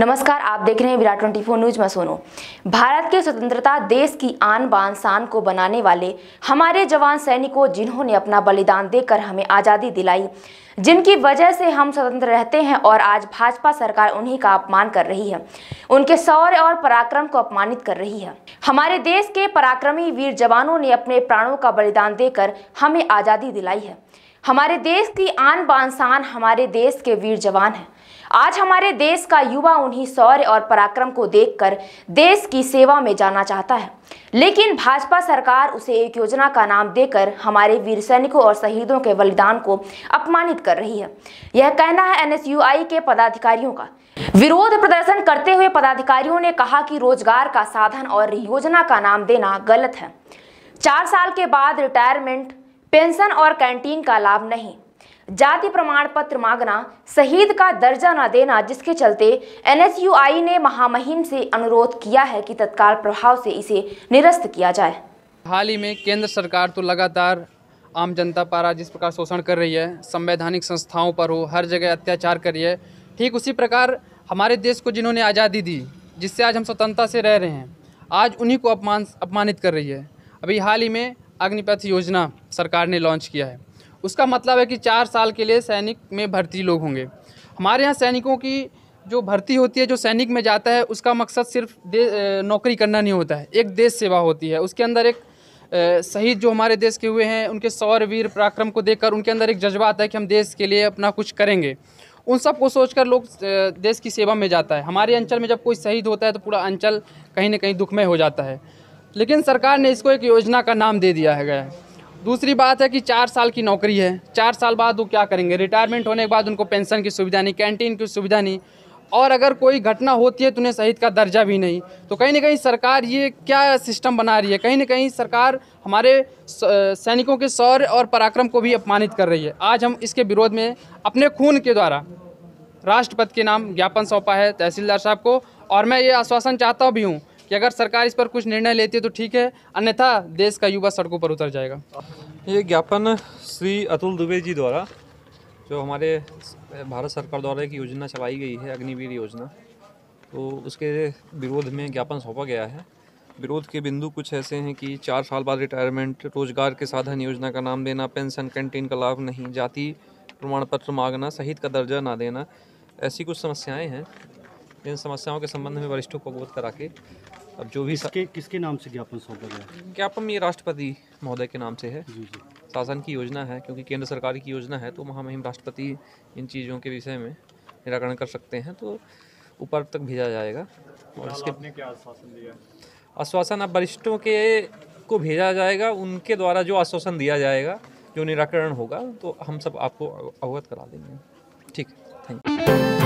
नमस्कार आप देख रहे हैं विराट ट्वेंटी फोर न्यूज में सोनू भारत की स्वतंत्रता देश की आन बान शान को बनाने वाले हमारे जवान सैनिकों जिन्होंने अपना बलिदान देकर हमें आज़ादी दिलाई जिनकी वजह से हम स्वतंत्र रहते हैं और आज भाजपा सरकार उन्हीं का अपमान कर रही है उनके शौर्य और पराक्रम को अपमानित कर रही है हमारे देश के पराक्रमी वीर जवानों ने अपने प्राणों का बलिदान देकर हमें आज़ादी दिलाई है हमारे देश की आन बानसान हमारे देश के वीर जवान हैं आज हमारे देश का युवा उन्हीं शौर्य और पराक्रम को देखकर देश की सेवा में जाना चाहता है लेकिन भाजपा सरकार उसे एक योजना का नाम देकर हमारे वीर सैनिकों और शहीदों के बलिदान को अपमानित कर रही है यह कहना है एनएसयूआई के पदाधिकारियों का विरोध प्रदर्शन करते हुए पदाधिकारियों ने कहा कि रोजगार का साधन और योजना का नाम देना गलत है चार साल के बाद रिटायरमेंट पेंशन और कैंटीन का लाभ नहीं जाति प्रमाण पत्र मांगना शहीद का दर्जा न देना जिसके चलते एनएसयूआई ने महामहिम से अनुरोध किया है कि तत्काल प्रभाव से इसे निरस्त किया जाए हाल ही में केंद्र सरकार तो लगातार आम जनता पारा जिस प्रकार शोषण कर रही है संवैधानिक संस्थाओं पर हो हर जगह अत्याचार कर रही है ठीक उसी प्रकार हमारे देश को जिन्होंने आज़ादी दी जिससे आज हम स्वतंत्रता से रह रहे हैं आज उन्हीं को अपमान अपमानित कर रही है अभी हाल ही में अग्निपथ योजना सरकार ने लॉन्च किया है उसका मतलब है कि चार साल के लिए सैनिक में भर्ती लोग होंगे हमारे यहाँ सैनिकों की जो भर्ती होती है जो सैनिक में जाता है उसका मकसद सिर्फ नौकरी करना नहीं होता है एक देश सेवा होती है उसके अंदर एक शहीद जो हमारे देश के हुए हैं उनके सौर वीर पराक्रम को देखकर उनके अंदर एक जज्बा आता है कि हम देश के लिए अपना कुछ करेंगे उन सब को सोचकर लोग देश की सेवा में जाता है हमारे अंचल में जब कोई शहीद होता है तो पूरा अंचल कहीं ना कहीं दुखमय हो जाता है लेकिन सरकार ने इसको एक योजना का नाम दे दिया है गया दूसरी बात है कि चार साल की नौकरी है चार साल बाद वो क्या करेंगे रिटायरमेंट होने के बाद उनको पेंशन की सुविधा नहीं कैंटीन की सुविधा नहीं और अगर कोई घटना होती है तो उन्हें शहीद का दर्जा भी नहीं तो कहीं ना कहीं सरकार ये क्या सिस्टम बना रही है कहीं ना कहीं सरकार हमारे सैनिकों के शौर्य और पराक्रम को भी अपमानित कर रही है आज हम इसके विरोध में अपने खून के द्वारा राष्ट्रपति के नाम ज्ञापन सौंपा है तहसीलदार साहब को और मैं ये आश्वासन चाहता भी हूँ कि अगर सरकार इस पर कुछ निर्णय लेती है तो ठीक है अन्यथा देश का युवा सड़कों पर उतर जाएगा ये ज्ञापन श्री अतुल दुबे जी द्वारा जो हमारे भारत सरकार द्वारा एक योजना चलाई गई है अग्निवीर योजना तो उसके विरोध में ज्ञापन सौंपा गया है विरोध के बिंदु कुछ ऐसे हैं कि चार साल बाद रिटायरमेंट रोजगार के साधन योजना का नाम देना पेंशन कैंटीन का लाभ नहीं जाति प्रमाण पत्र मांगना शहीद का दर्जा ना देना ऐसी कुछ समस्याएं हैं इन समस्याओं के संबंध में वरिष्ठों को अवगत करा के अब जो भी किसके किसके नाम से ज्ञापन सौंपा गया ज्ञापन ये राष्ट्रपति महोदय के नाम से है जी जी शासन की योजना है क्योंकि केंद्र सरकार की योजना है तो महामहिम राष्ट्रपति इन चीज़ों के विषय में निराकरण कर सकते हैं तो ऊपर तक भेजा जाएगा और इसके क्या आश्वासन दिया आश्वासन अब वरिष्ठों के को भेजा जाएगा उनके द्वारा जो आश्वासन दिया जाएगा जो निराकरण होगा तो हम सब आपको अवगत करा देंगे ठीक थैंक यू